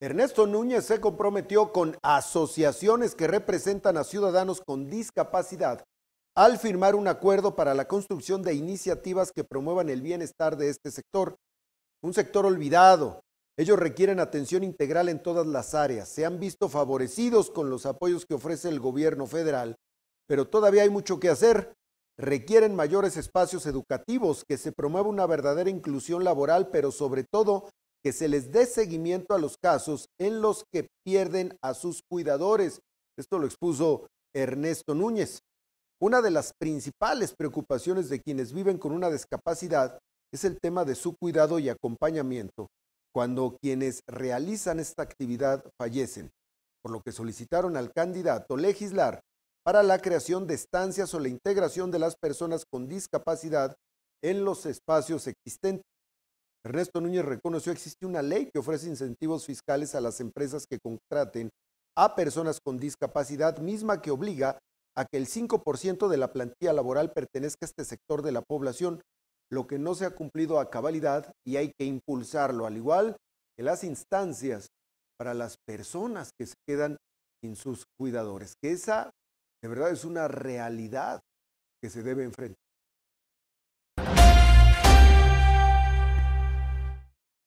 Ernesto Núñez se comprometió con asociaciones que representan a ciudadanos con discapacidad al firmar un acuerdo para la construcción de iniciativas que promuevan el bienestar de este sector, un sector olvidado. Ellos requieren atención integral en todas las áreas, se han visto favorecidos con los apoyos que ofrece el gobierno federal, pero todavía hay mucho que hacer. Requieren mayores espacios educativos, que se promueva una verdadera inclusión laboral, pero sobre todo que se les dé seguimiento a los casos en los que pierden a sus cuidadores. Esto lo expuso Ernesto Núñez. Una de las principales preocupaciones de quienes viven con una discapacidad es el tema de su cuidado y acompañamiento cuando quienes realizan esta actividad fallecen, por lo que solicitaron al candidato legislar para la creación de estancias o la integración de las personas con discapacidad en los espacios existentes Ernesto Núñez reconoció existe una ley que ofrece incentivos fiscales a las empresas que contraten a personas con discapacidad, misma que obliga a que el 5% de la plantilla laboral pertenezca a este sector de la población, lo que no se ha cumplido a cabalidad y hay que impulsarlo, al igual que las instancias para las personas que se quedan sin sus cuidadores, que esa de verdad es una realidad que se debe enfrentar.